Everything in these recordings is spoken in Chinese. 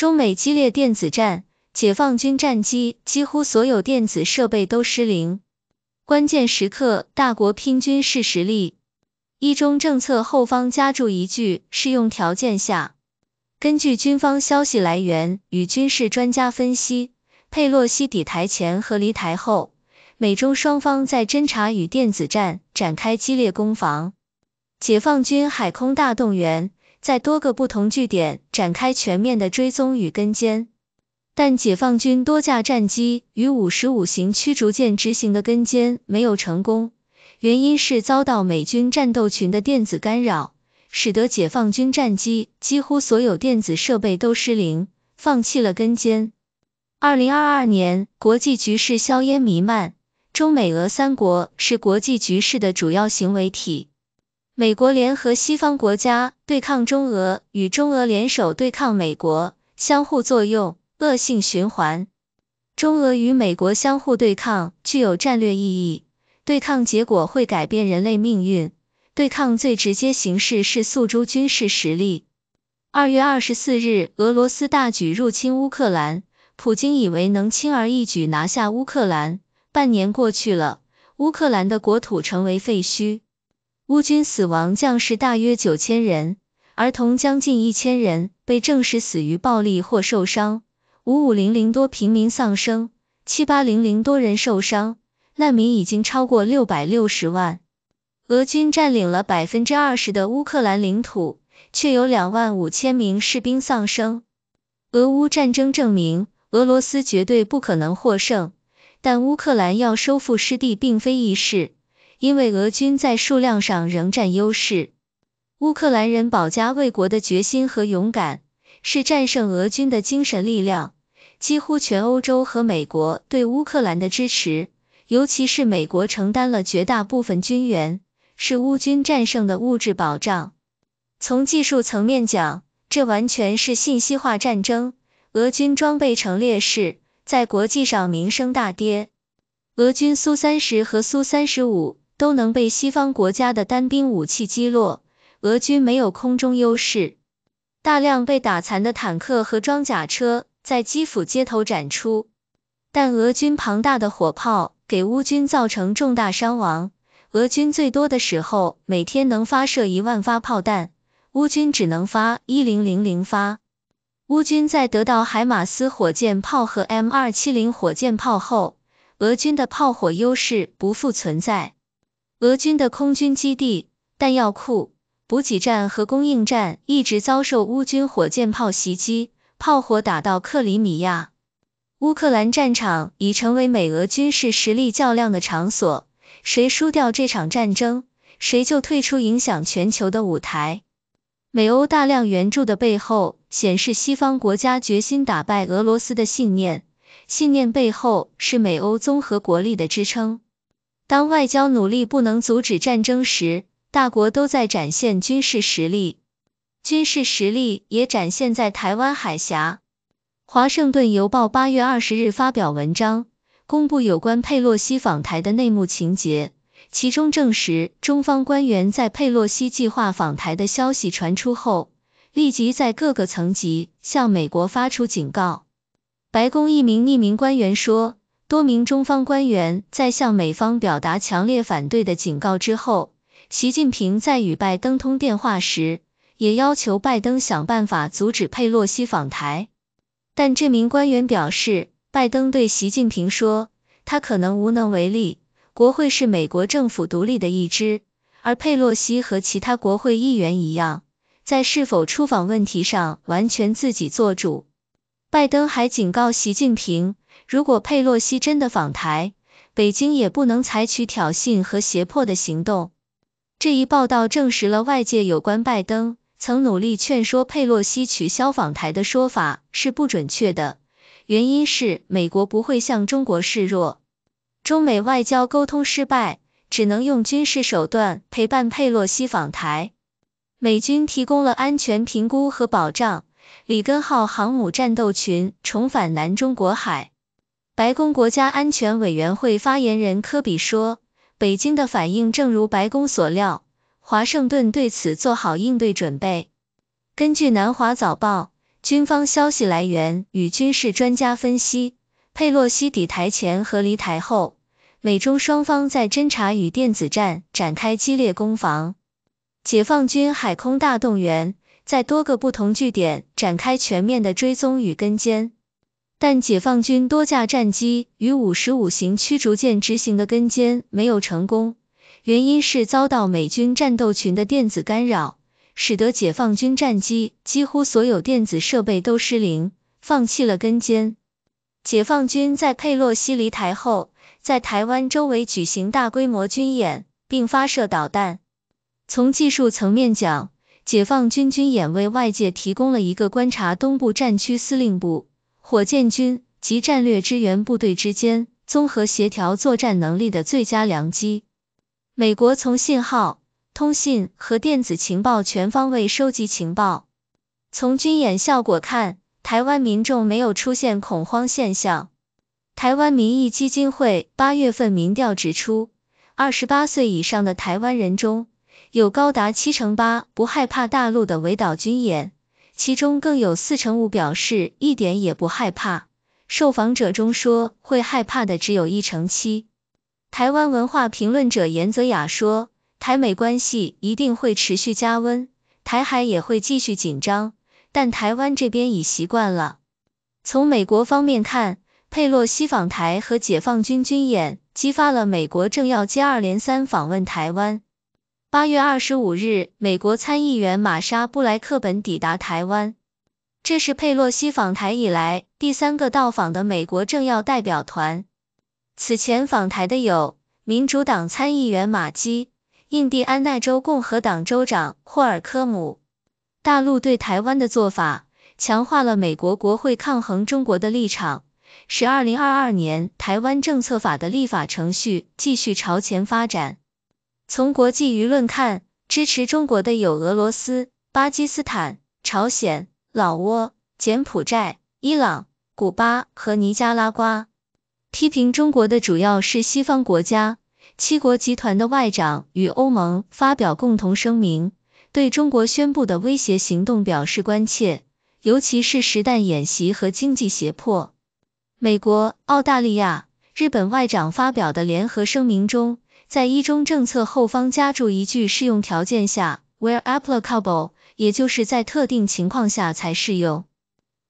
中美激烈电子战，解放军战机几乎所有电子设备都失灵。关键时刻，大国拼军事实力。一中政策后方加注一句适用条件下。根据军方消息来源与军事专家分析，佩洛西抵台前和离台后，美中双方在侦察与电子战展开激烈攻防。解放军海空大动员。在多个不同据点展开全面的追踪与跟尖，但解放军多架战机与五十五型驱逐舰执行的跟尖没有成功，原因是遭到美军战斗群的电子干扰，使得解放军战机几乎所有电子设备都失灵，放弃了跟尖。二零二二年，国际局势硝烟弥漫，中美俄三国是国际局势的主要行为体。美国联合西方国家对抗中俄，与中俄联手对抗美国，相互作用，恶性循环。中俄与美国相互对抗具有战略意义，对抗结果会改变人类命运。对抗最直接形式是诉诸军事实力。二月二十四日，俄罗斯大举入侵乌克兰，普京以为能轻而易举拿下乌克兰，半年过去了，乌克兰的国土成为废墟。乌军死亡将士大约九千人，儿童将近一千人被证实死于暴力或受伤，五五零零多平民丧生，七八零零多人受伤，难民已经超过六百六十万。俄军占领了百分之二十的乌克兰领土，却有两万五千名士兵丧生。俄乌战争证明，俄罗斯绝对不可能获胜，但乌克兰要收复失地并非易事。因为俄军在数量上仍占优势，乌克兰人保家卫国的决心和勇敢是战胜俄军的精神力量。几乎全欧洲和美国对乌克兰的支持，尤其是美国承担了绝大部分军援，是乌军战胜的物质保障。从技术层面讲，这完全是信息化战争，俄军装备成劣势，在国际上名声大跌。俄军苏三十和苏三十五。都能被西方国家的单兵武器击落，俄军没有空中优势，大量被打残的坦克和装甲车在基辅街头展出，但俄军庞大的火炮给乌军造成重大伤亡，俄军最多的时候每天能发射一万发炮弹，乌军只能发一零零零发。乌军在得到海马斯火箭炮和 M 二七零火箭炮后，俄军的炮火优势不复存在。俄军的空军基地、弹药库、补给站和供应站一直遭受乌军火箭炮袭击，炮火打到克里米亚。乌克兰战场已成为美俄军事实力较量的场所，谁输掉这场战争，谁就退出影响全球的舞台。美欧大量援助的背后，显示西方国家决心打败俄罗斯的信念，信念背后是美欧综合国力的支撑。当外交努力不能阻止战争时，大国都在展现军事实力，军事实力也展现在台湾海峡。《华盛顿邮报》八月二十日发表文章，公布有关佩洛西访台的内幕情节，其中证实中方官员在佩洛西计划访台的消息传出后，立即在各个层级向美国发出警告。白宫一名匿名官员说。多名中方官员在向美方表达强烈反对的警告之后，习近平在与拜登通电话时，也要求拜登想办法阻止佩洛西访台。但这名官员表示，拜登对习近平说，他可能无能为力，国会是美国政府独立的一支，而佩洛西和其他国会议员一样，在是否出访问题上完全自己做主。拜登还警告习近平。如果佩洛西真的访台，北京也不能采取挑衅和胁迫的行动。这一报道证实了外界有关拜登曾努力劝说佩洛西取消访台的说法是不准确的。原因是美国不会向中国示弱，中美外交沟通失败，只能用军事手段陪伴佩洛西访台。美军提供了安全评估和保障，里根号航母战斗群重返南中国海。白宫国家安全委员会发言人科比说：“北京的反应正如白宫所料，华盛顿对此做好应对准备。”根据《南华早报》军方消息来源与军事专家分析，佩洛西抵台前和离台后，美中双方在侦察与电子战展开激烈攻防，解放军海空大动员，在多个不同据点展开全面的追踪与跟监。但解放军多架战机与五十五型驱逐舰执行的跟歼没有成功，原因是遭到美军战斗群的电子干扰，使得解放军战机几乎所有电子设备都失灵，放弃了跟歼。解放军在佩洛西离台后，在台湾周围举行大规模军演，并发射导弹。从技术层面讲，解放军军演为外界提供了一个观察东部战区司令部。火箭军及战略支援部队之间综合协调作战能力的最佳良机。美国从信号、通信和电子情报全方位收集情报。从军演效果看，台湾民众没有出现恐慌现象。台湾民意基金会八月份民调指出，二十八岁以上的台湾人中有高达七成八不害怕大陆的围岛军演。其中更有四成五表示一点也不害怕，受访者中说会害怕的只有一成七。台湾文化评论者严泽雅说，台美关系一定会持续加温，台海也会继续紧张，但台湾这边已习惯了。从美国方面看，佩洛西访台和解放军军演，激发了美国政要接二连三访问台湾。八月二十五日，美国参议员玛莎布莱克本抵达台湾，这是佩洛西访台以来第三个到访的美国政要代表团。此前访台的有民主党参议员马基、印第安纳州共和党州长霍尔科姆。大陆对台湾的做法强化了美国国会抗衡中国的立场，使二零二二年《台湾政策法》的立法程序继续朝前发展。从国际舆论看，支持中国的有俄罗斯、巴基斯坦、朝鲜、老挝、柬埔寨、伊朗、古巴和尼加拉瓜；批评中国的主要是西方国家。七国集团的外长与欧盟发表共同声明，对中国宣布的威胁行动表示关切，尤其是实弹演习和经济胁迫。美国、澳大利亚、日本外长发表的联合声明中。在一中政策后方加注一句适用条件下，where applicable，也就是在特定情况下才适用。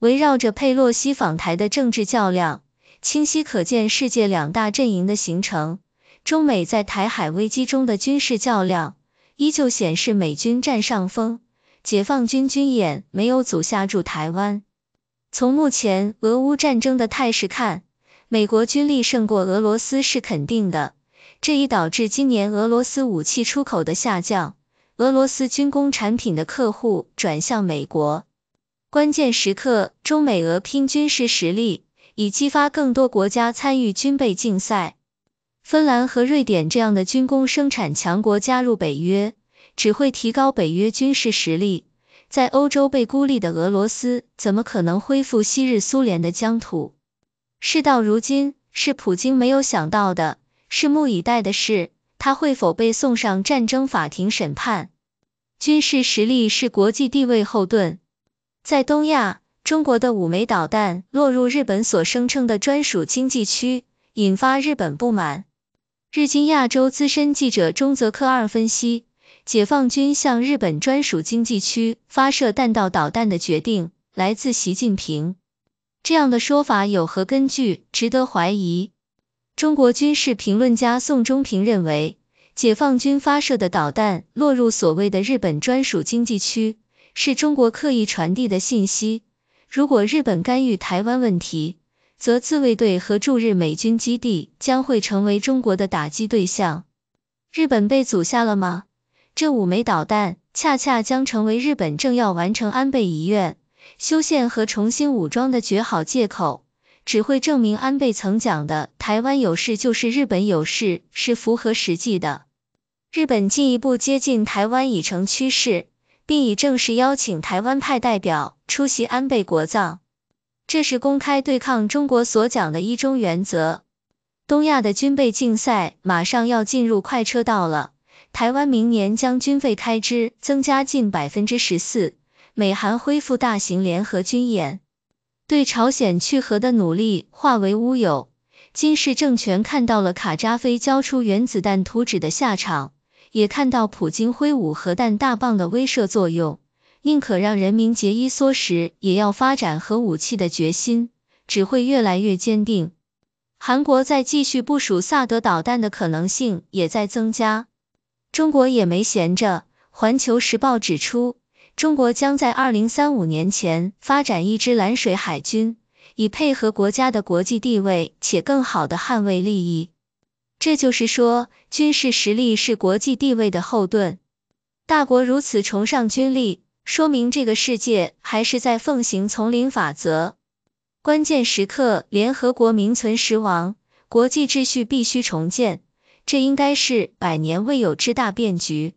围绕着佩洛西访台的政治较量，清晰可见世界两大阵营的形成。中美在台海危机中的军事较量，依旧显示美军占上风。解放军军演没有阻吓住台湾。从目前俄乌战争的态势看，美国军力胜过俄罗斯是肯定的。这已导致今年俄罗斯武器出口的下降，俄罗斯军工产品的客户转向美国。关键时刻，中美俄拼军事实力，以激发更多国家参与军备竞赛。芬兰和瑞典这样的军工生产强国加入北约，只会提高北约军事实力。在欧洲被孤立的俄罗斯，怎么可能恢复昔日苏联的疆土？事到如今，是普京没有想到的。拭目以待的是，他会否被送上战争法庭审判？军事实力是国际地位后盾。在东亚，中国的五枚导弹落入日本所声称的专属经济区，引发日本不满。日经亚洲资深记者中泽克二分析，解放军向日本专属经济区发射弹道导弹的决定来自习近平，这样的说法有何根据？值得怀疑。中国军事评论家宋忠平认为，解放军发射的导弹落入所谓的日本专属经济区，是中国刻意传递的信息。如果日本干预台湾问题，则自卫队和驻日美军基地将会成为中国的打击对象。日本被阻下了吗？这五枚导弹恰恰将成为日本正要完成安倍遗愿、修宪和重新武装的绝好借口。只会证明安倍曾讲的“台湾有事就是日本有事”是符合实际的。日本进一步接近台湾已成趋势，并已正式邀请台湾派代表出席安倍国葬，这是公开对抗中国所讲的一中原则。东亚的军备竞赛马上要进入快车道了。台湾明年将军费开支增加近百分之十四，美韩恢复大型联合军演。对朝鲜去核的努力化为乌有，金氏政权看到了卡扎菲交出原子弹图纸的下场，也看到普京挥舞核弹大棒的威慑作用，宁可让人民节衣缩食也要发展核武器的决心只会越来越坚定。韩国在继续部署萨德导弹的可能性也在增加。中国也没闲着，《环球时报》指出。中国将在二零三五年前发展一支蓝水海军，以配合国家的国际地位且更好的捍卫利益。这就是说，军事实力是国际地位的后盾。大国如此崇尚军力，说明这个世界还是在奉行丛林法则。关键时刻，联合国名存实亡，国际秩序必须重建。这应该是百年未有之大变局。